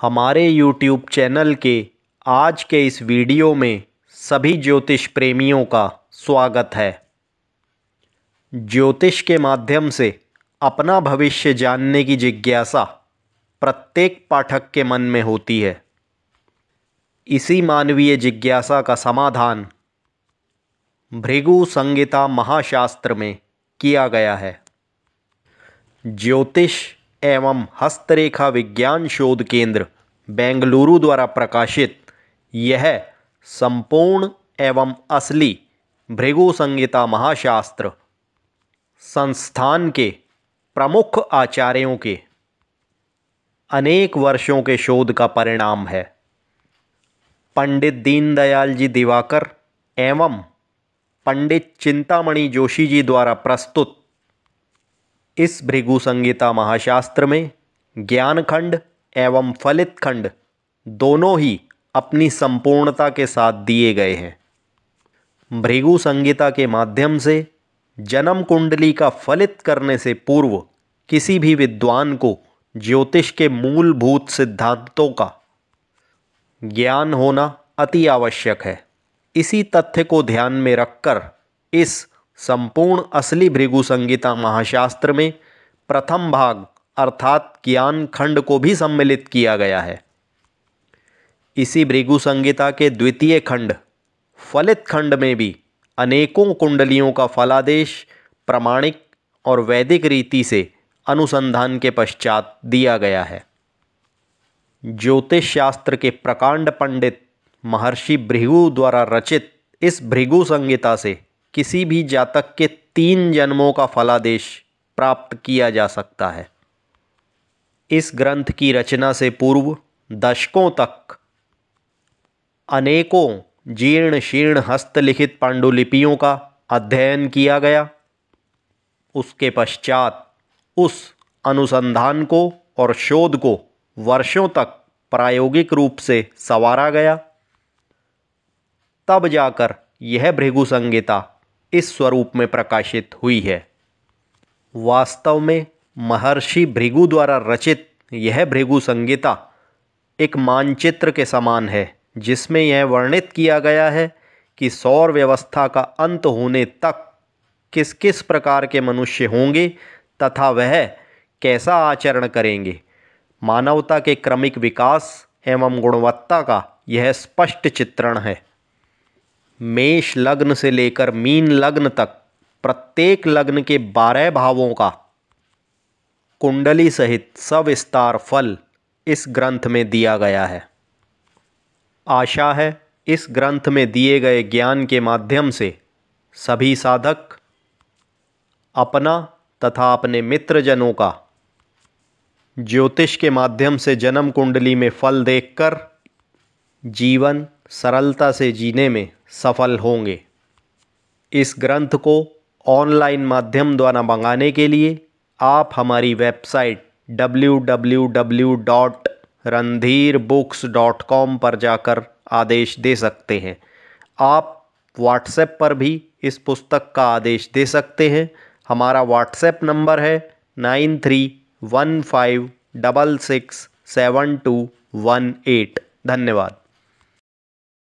हमारे YouTube channel के आज के इस वीडियो में सभी ज्योतिष प्रेमियों का स्वागत है ज्योतिष के माध्यम से अपना भविष्य जानने की जिज्ञासा प्रत्येक पाठक के मन में होती है इसी मानवीय जिज्ञासा का समाधान भृगु संगीता महाशास्त्र में किया गया है ज्योतिष एवं हस्तरेखा विज्ञान शोध केंद्र बेंगलुरु द्वारा प्रकाशित यह संपूर्ण एवं असली भृगु संहिता महाशास्त्र संस्थान के प्रमुख आचार्यों के अनेक वर्षों के शोध का परिणाम है पंडित दीनदयाल जी दिवाकर एवं पंडित चिंतामणि जोशी जी द्वारा प्रस्तुत इस भृगु संहिता महाशास्त्र में ज्ञान खंड एवं फलित खंड दोनों ही अपनी संपूर्णता के साथ दिए गए हैं भृगु संहिता के माध्यम से जन्म कुंडली का फलित करने से पूर्व किसी भी विद्वान को ज्योतिष के मूलभूत सिद्धांतों का ज्ञान होना अति आवश्यक है इसी तथ्य को ध्यान में रखकर इस संपूर्ण असली भृगु संगीता महाशास्त्र में प्रथम भाग अर्थात ज्ञान खंड को भी सम्मिलित किया गया है इसी भृगु संगीता के द्वितीय खंड फलित खंड में भी अनेकों कुंडलियों का फलादेश प्रमाणिक और वैदिक रीति से अनुसंधान के पश्चात दिया गया है ज्योतिष शास्त्र के प्रकांड पंडित महर्षि भृगु द्वारा रचित इस भृगु संगीता से किसी भी जातक के तीन जन्मों का फलादेश प्राप्त किया जा सकता है इस ग्रंथ की रचना से पूर्व दशकों तक अनेकों जीर्ण शीर्ण हस्तलिखित पांडुलिपियों का अध्ययन किया गया उसके पश्चात उस अनुसंधान को और शोध को वर्षों तक प्रायोगिक रूप से संवारा गया तब जाकर यह भृगु संहिता इस स्वरूप में प्रकाशित हुई है वास्तव में महर्षि भृगु द्वारा रचित यह भृगु संगीता एक मानचित्र के समान है जिसमें यह वर्णित किया गया है कि सौर व्यवस्था का अंत होने तक किस किस प्रकार के मनुष्य होंगे तथा वह कैसा आचरण करेंगे मानवता के क्रमिक विकास एवं गुणवत्ता का यह स्पष्ट चित्रण है मेष लग्न से लेकर मीन लग्न तक प्रत्येक लग्न के बारह भावों का कुंडली सहित सविस्तार फल इस ग्रंथ में दिया गया है आशा है इस ग्रंथ में दिए गए ज्ञान के माध्यम से सभी साधक अपना तथा अपने मित्रजनों का ज्योतिष के माध्यम से जन्म कुंडली में फल देखकर जीवन सरलता से जीने में सफल होंगे इस ग्रंथ को ऑनलाइन माध्यम द्वारा मंगाने के लिए आप हमारी वेबसाइट www.randheerbooks.com पर जाकर आदेश दे सकते हैं आप व्हाट्सएप पर भी इस पुस्तक का आदेश दे सकते हैं हमारा व्हाट्सएप नंबर है nine three one five double six seven two one eight धन्यवाद